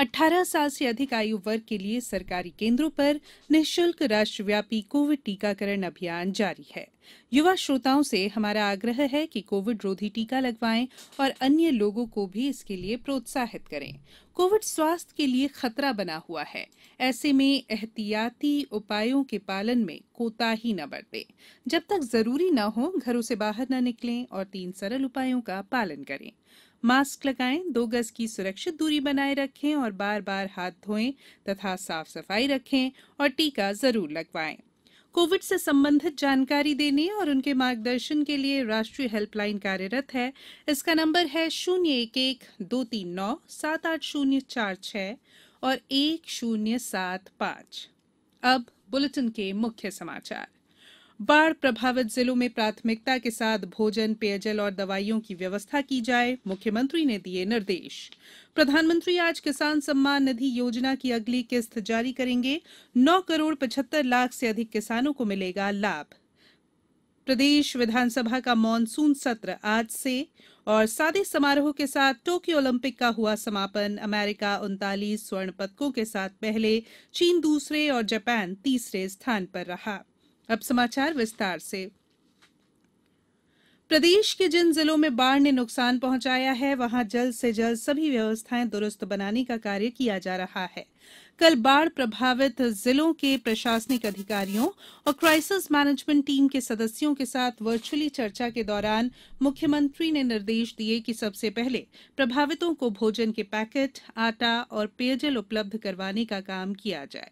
18 साल से अधिक आयु वर्ग के लिए सरकारी केंद्रों पर निःशुल्क राष्ट्रव्यापी कोविड टीकाकरण अभियान जारी है युवा श्रोताओं से हमारा आग्रह है कि कोविड रोधी टीका लगवाएं और अन्य लोगों को भी इसके लिए प्रोत्साहित करें कोविड स्वास्थ्य के लिए खतरा बना हुआ है ऐसे में एहतियाती उपायों के पालन में कोताही न बरतें जब तक जरूरी न हो घरों से बाहर न निकलें और तीन सरल उपायों का पालन करें मास्क लगाएं दो गज की सुरक्षित दूरी बनाए रखें और बार बार हाथ धोएं तथा साफ सफाई रखें और टीका जरूर लगवाएं कोविड से संबंधित जानकारी देने और उनके मार्गदर्शन के लिए राष्ट्रीय हेल्पलाइन कार्यरत है इसका नंबर है शून्य एक एक दो तीन नौ सात आठ शून्य चार छ और एक शून्य सात पाँच अब बुलेटिन के मुख्य समाचार बाढ़ प्रभावित जिलों में प्राथमिकता के साथ भोजन पेयजल और दवाइयों की व्यवस्था की जाए मुख्यमंत्री ने दिए निर्देश प्रधानमंत्री आज किसान सम्मान निधि योजना की अगली किस्त जारी करेंगे नौ करोड़ पचहत्तर लाख से अधिक किसानों को मिलेगा लाभ प्रदेश विधानसभा का मानसून सत्र आज से और सादे समारोह के साथ टोक्यो ओलंपिक का हुआ समापन अमेरिका उनतालीस स्वर्ण पदकों के साथ पहले चीन दूसरे और जापान तीसरे स्थान पर रहा अब समाचार विस्तार से प्रदेश के जिन जिलों में बाढ़ ने नुकसान पहुंचाया है वहां जल्द से जल्द सभी व्यवस्थाएं दुरुस्त बनाने का कार्य किया जा रहा है कल बाढ़ प्रभावित जिलों के प्रशासनिक अधिकारियों और क्राइसिस मैनेजमेंट टीम के सदस्यों के साथ वर्चुअली चर्चा के दौरान मुख्यमंत्री ने निर्देश दिए कि सबसे पहले प्रभावितों को भोजन के पैकेट आटा और पेयजल उपलब्ध करवाने का काम किया जाए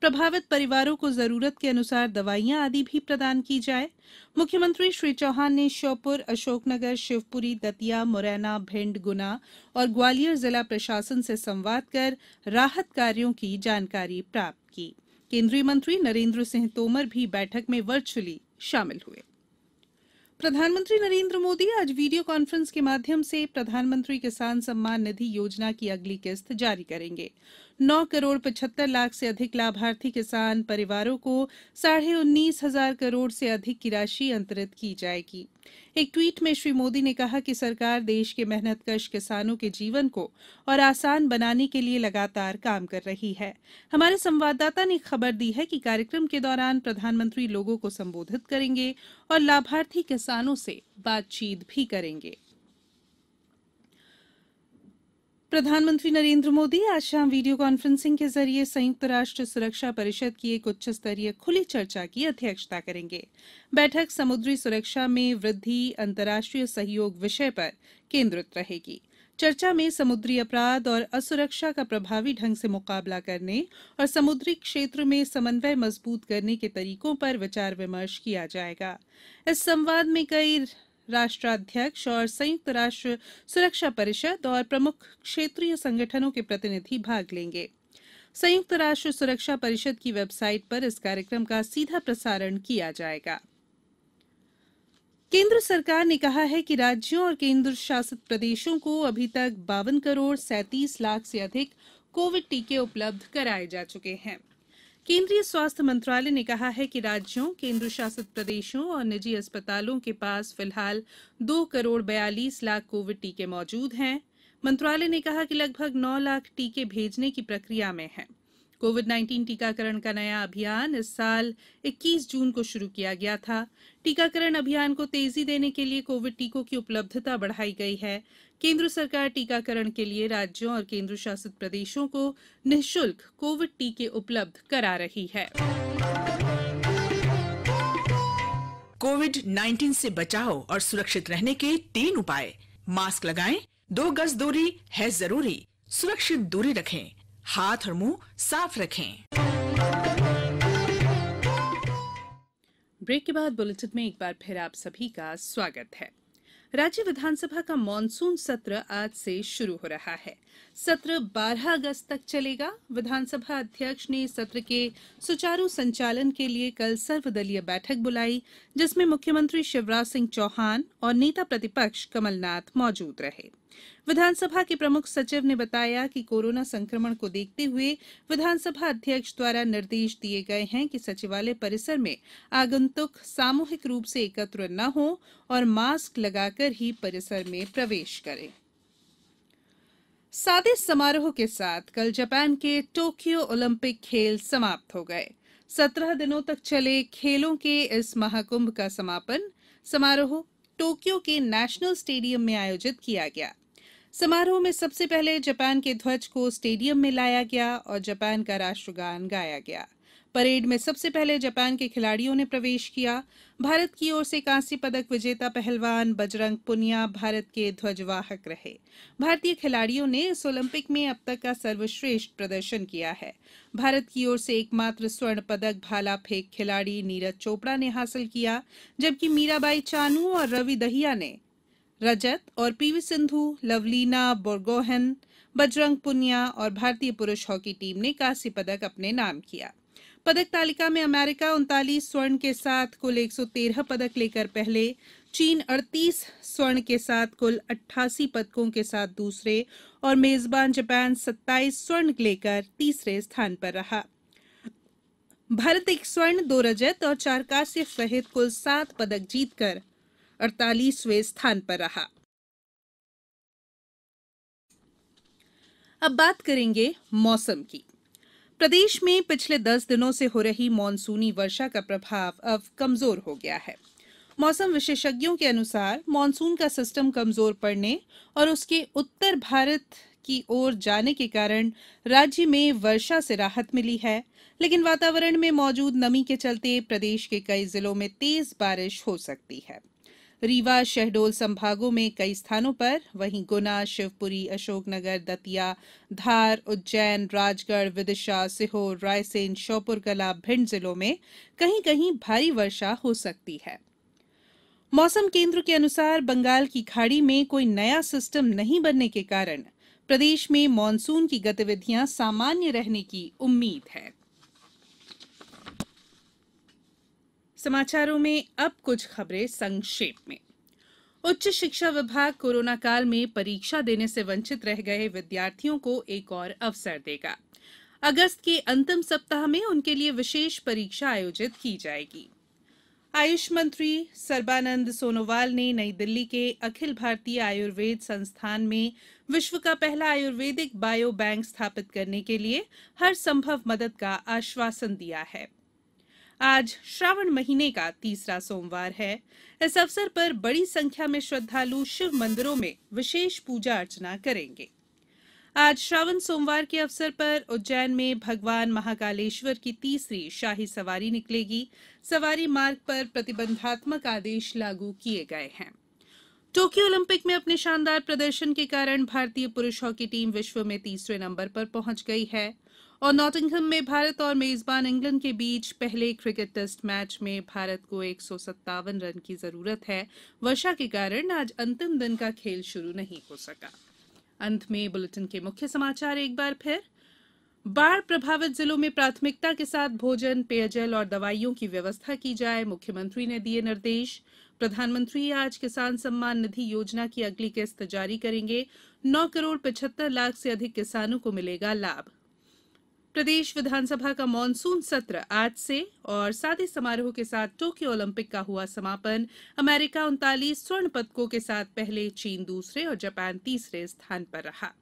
प्रभावित परिवारों को जरूरत के अनुसार दवाइयां आदि भी प्रदान की जाए मुख्यमंत्री श्री चौहान ने श्योपुर अशोकनगर शिवपुरी दतिया मुरैना भिंड गुना और ग्वालियर जिला प्रशासन से संवाद कर राहत कार्यों की जानकारी प्राप्त की केंद्रीय मंत्री नरेंद्र सिंह तोमर भी बैठक में वर्चुअली शामिल हुए प्रधानमंत्री नरेंद्र मोदी आज वीडियो कॉन्फ्रेंस के माध्यम से प्रधानमंत्री किसान सम्मान निधि योजना की अगली किस्त जारी करेंगे नौ करोड़ पचहत्तर लाख से अधिक लाभार्थी किसान परिवारों को साढ़े उन्नीस हजार करोड़ से अधिक की राशि अंतरित की जाएगी एक ट्वीट में श्री मोदी ने कहा कि सरकार देश के मेहनतकश किसानों के जीवन को और आसान बनाने के लिए लगातार काम कर रही है हमारे संवाददाता ने खबर दी है कि कार्यक्रम के दौरान प्रधानमंत्री लोगों को संबोधित करेंगे और लाभार्थी किसानों से बातचीत भी करेंगे प्रधानमंत्री नरेंद्र मोदी आज शाम वीडियो कॉन्फ्रेंसिंग के जरिए संयुक्त राष्ट्र सुरक्षा परिषद की एक उच्च स्तरीय खुली चर्चा की अध्यक्षता करेंगे बैठक समुद्री सुरक्षा में वृद्धि अंतर्राष्ट्रीय सहयोग विषय पर केंद्रित रहेगी चर्चा में समुद्री अपराध और असुरक्षा का प्रभावी ढंग से मुकाबला करने और समुद्री क्षेत्र में समन्वय मजबूत करने के तरीकों पर विचार विमर्श किया जाएगा इस संवाद में कई राष्ट्राध्यक्ष और संयुक्त राष्ट्र सुरक्षा परिषद और प्रमुख क्षेत्रीय संगठनों के प्रतिनिधि भाग लेंगे संयुक्त राष्ट्र सुरक्षा परिषद की वेबसाइट पर इस कार्यक्रम का सीधा प्रसारण किया जाएगा केंद्र सरकार ने कहा है कि राज्यों और केंद्र शासित प्रदेशों को अभी तक बावन करोड़ सैंतीस लाख से अधिक कोविड टीके उपलब्ध कराए जा चुके हैं केंद्रीय स्वास्थ्य मंत्रालय ने कहा है कि राज्यों केंद्र शासित प्रदेशों और निजी अस्पतालों के पास फिलहाल दो करोड़ बयालीस लाख कोविड टीके मौजूद हैं मंत्रालय ने कहा कि लगभग नौ लाख टीके भेजने की प्रक्रिया में हैं कोविड 19 टीकाकरण का नया अभियान इस साल 21 जून को शुरू किया गया था टीकाकरण अभियान को तेजी देने के लिए कोविड टीकों की उपलब्धता बढ़ाई गई है केंद्र सरकार टीकाकरण के लिए राज्यों और केंद्र शासित प्रदेशों को निःशुल्क कोविड टीके उपलब्ध करा रही है कोविड 19 से बचाव और सुरक्षित रहने के तीन उपाय मास्क लगाएं, दो गज दूरी है जरूरी सुरक्षित दूरी रखें हाथ और मुंह साफ रखें ब्रेक के बाद बुलेटिन में एक बार फिर आप सभी का स्वागत है राज्य विधानसभा का मानसून सत्र आज से शुरू हो रहा है सत्र 12 अगस्त तक चलेगा विधानसभा अध्यक्ष ने सत्र के सुचारू संचालन के लिए कल सर्वदलीय बैठक बुलाई जिसमें मुख्यमंत्री शिवराज सिंह चौहान और नेता प्रतिपक्ष कमलनाथ मौजूद रहे विधानसभा के प्रमुख सचिव ने बताया कि कोरोना संक्रमण को देखते हुए विधानसभा अध्यक्ष द्वारा निर्देश दिए गए हैं कि सचिवालय परिसर में आगंतुक सामूहिक रूप से एकत्र न हो और मास्क लगाकर देखकर ही परिसर में प्रवेश करें सादे समारोह के साथ कल जापान के टोक्यो ओलंपिक खेल समाप्त हो गए सत्रह दिनों तक चले खेलों के इस महाकुंभ का समापन समारोह टोक्यो के नेशनल स्टेडियम में आयोजित किया गया समारोह में सबसे पहले जापान के ध्वज को स्टेडियम में लाया गया और जापान का राष्ट्रगान गाया गया परेड में सबसे पहले जापान के खिलाड़ियों ने प्रवेश किया भारत की ओर से कांस्य पदक विजेता पहलवान बजरंग पुनिया भारत के ध्वजवाहक रहे भारतीय खिलाड़ियों ने इस ओलंपिक में अब तक का सर्वश्रेष्ठ प्रदर्शन किया है भारत की ओर से एकमात्र स्वर्ण पदक भाला फेंक खिलाड़ी नीरज चोपड़ा ने हासिल किया जबकि मीराबाई चानू और रवि दहिया ने रजत और पीवी सिंधु लवलीना बोरगोहन बजरंग पुनिया और भारतीय पुरुष हॉकी टीम ने कांस्य पदक अपने नाम किया पदक तालिका में अमेरिका उनतालीस स्वर्ण के साथ कुल 113 पदक लेकर पहले चीन 38 स्वर्ण के साथ कुल 88 पदकों के साथ दूसरे और मेजबान जापान 27 स्वर्ण लेकर तीसरे स्थान पर रहा भारत एक स्वर्ण दो रजत और चार कांस्य सहित कुल सात पदक जीतकर अड़तालीसवें स्थान पर रहा अब बात करेंगे मौसम की प्रदेश में पिछले दस दिनों से हो रही मानसूनी वर्षा का प्रभाव अब कमजोर हो गया है मौसम विशेषज्ञों के अनुसार मानसून का सिस्टम कमजोर पड़ने और उसके उत्तर भारत की ओर जाने के कारण राज्य में वर्षा से राहत मिली है लेकिन वातावरण में मौजूद नमी के चलते प्रदेश के कई जिलों में तेज बारिश हो सकती है रीवा शहडोल संभागों में कई स्थानों पर वहीं गुना शिवपुरी अशोकनगर दतिया धार उज्जैन राजगढ़ विदिशा सीहोर रायसेन श्योपुरकला भिंड जिलों में कहीं कहीं भारी वर्षा हो सकती है मौसम केंद्र के अनुसार बंगाल की खाड़ी में कोई नया सिस्टम नहीं बनने के कारण प्रदेश में मानसून की गतिविधियां सामान्य रहने की उम्मीद है समाचारों में अब कुछ खबरें संक्षेप में उच्च शिक्षा विभाग कोरोना काल में परीक्षा देने से वंचित रह गए विद्यार्थियों को एक और अवसर देगा अगस्त के अंतिम सप्ताह में उनके लिए विशेष परीक्षा आयोजित की जाएगी आयुष मंत्री सर्बानंद सोनोवाल ने नई दिल्ली के अखिल भारतीय आयुर्वेद संस्थान में विश्व का पहला आयुर्वेदिक बायो बैंक स्थापित करने के लिए हर संभव मदद का आश्वासन दिया है आज श्रावण महीने का तीसरा सोमवार है इस अवसर पर बड़ी संख्या में श्रद्धालु शिव मंदिरों में विशेष पूजा अर्चना करेंगे आज श्रावण सोमवार के अवसर पर उज्जैन में भगवान महाकालेश्वर की तीसरी शाही सवारी निकलेगी सवारी मार्ग पर प्रतिबंधात्मक आदेश लागू किए गए हैं टोक्यो ओलंपिक में अपने शानदार प्रदर्शन के कारण भारतीय पुरुष हॉकी टीम विश्व में तीसरे नंबर पर पहुंच गई है और नॉटिंगहम में भारत और मेजबान इंग्लैंड के बीच पहले क्रिकेट टेस्ट मैच में भारत को एक रन की जरूरत है वर्षा के कारण आज अंतिम दिन का खेल शुरू नहीं हो सका अंत में बुलेटिन के मुख्य समाचार एक बार फिर बाढ़ प्रभावित जिलों में प्राथमिकता के साथ भोजन पेयजल और दवाइयों की व्यवस्था की जाए मुख्यमंत्री ने दिए निर्देश प्रधानमंत्री आज किसान सम्मान निधि योजना की अगली किस्त जारी करेंगे 9 करोड़ 75 लाख से अधिक किसानों को मिलेगा लाभ प्रदेश विधानसभा का मानसून सत्र आज से और सादे समारोह के साथ टोक्यो ओलंपिक का हुआ समापन अमेरिका उनतालीस स्वर्ण पदकों के साथ पहले चीन दूसरे और जापान तीसरे स्थान पर रहा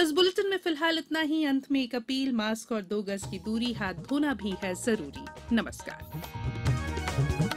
इस बुलेटिन में फिलहाल इतना ही अंत में एक अपील मास्क और दो गज की दूरी हाथ धोना भी है जरूरी नमस्कार